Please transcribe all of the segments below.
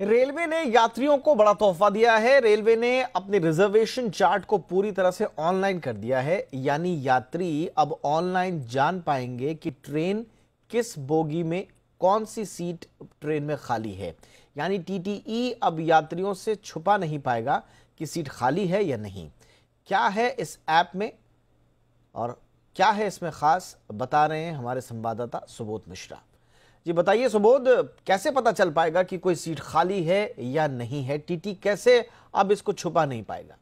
railway ने यात्रियों को बड़ा तोहफा दिया है रेलवे ने अपने रिजर्वेशन चार्ट को पूरी तरह से ऑनलाइन कर दिया है यानी यात्री अब ऑनलाइन जान पाएंगे कि ट्रेन किस बोगी में कौन सी सीट ट्रेन में खाली है यानी टीटीई अब यात्रियों से छुपा नहीं पाएगा कि सीट खाली है या नहीं क्या है इस ऐप में और क्या है इसमें खास बता रहे हैं हमारे संवाददाता सुबोध मिश्रा जी बताइए सुबोध कैसे पता चल पाएगा कि कोई सीट खाली है या नहीं है टीटी कैसे अब इसको छुपा नहीं पाएगा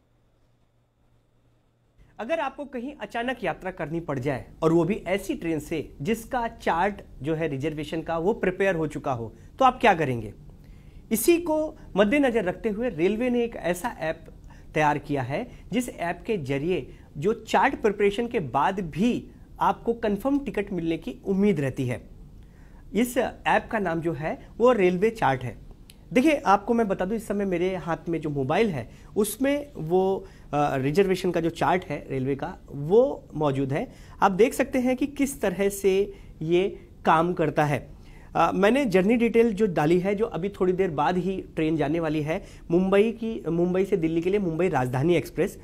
अगर आपको कहीं अचानक यात्रा करनी पड़ जाए और वो भी ऐसी ट्रेन से जिसका चार्ट जो है रिजर्वेशन का वो प्रिपेयर हो चुका हो तो आप क्या करेंगे इसी को मद्देनजर रखते हुए रेलवे ने एक ऐसा ऐप तैयार किया है जिस ऐप के जरिए जो चार्ट प्रिपरेशन के बाद भी आपको कंफर्म टिकट मिलने की उम्मीद रहती है इस ऐप का नाम जो है वो रेलवे चार्ट है देखिए आपको मैं बता दूं इस समय मेरे हाथ में जो मोबाइल है उसमें वो रिजर्वेशन का जो चार्ट है रेलवे का वो मौजूद है आप देख सकते हैं कि किस तरह से ये काम करता है मैंने जर्नी डिटेल जो डाली है जो अभी थोड़ी देर बाद ही ट्रेन जाने वाली है मुंबई की मुंबई से दिल्ली के लिए मुंबई राजधानी एक्सप्रेस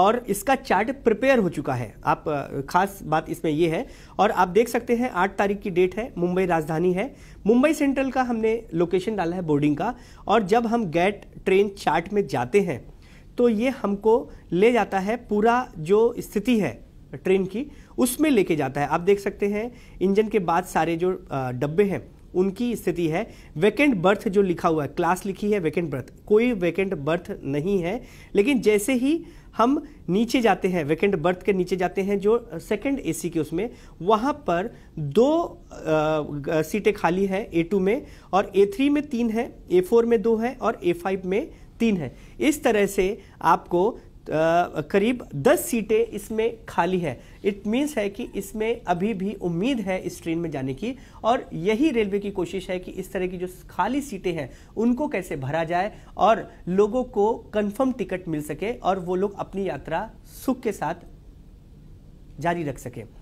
और इसका चार्ट प्रिपेयर हो चुका है आप खास बात इसमें ये है और आप देख सकते हैं आठ तारीख की डेट है मुंबई राजधानी है मुंबई सेंट्रल का हमने लोकेशन डाला है बोर्डिंग का और जब हम गेट ट्रेन चार्ट में जाते हैं तो ये हमको ले जाता है पूरा जो स्थिति है ट्रेन की उसमें लेके जाता है आप देख सकते हैं इंजन के बाद सारे जो डब्बे हैं उनकी स्थिति है वैकेंट बर्थ जो लिखा हुआ है क्लास लिखी है वैकेंट बर्थ कोई वैकेंट बर्थ नहीं है लेकिन जैसे ही हम नीचे जाते हैं वैकेंट बर्थ के नीचे जाते हैं जो सेकंड एसी के उसमें वहाँ पर दो सीटें खाली है ए टू में और ए थ्री में तीन है ए फोर में दो है और ए फाइव में तीन है इस तरह से आपको करीब 10 सीटें इसमें खाली है इट मीन्स है कि इसमें अभी भी उम्मीद है इस ट्रेन में जाने की और यही रेलवे की कोशिश है कि इस तरह की जो खाली सीटें हैं उनको कैसे भरा जाए और लोगों को कंफर्म टिकट मिल सके और वो लोग अपनी यात्रा सुख के साथ जारी रख सकें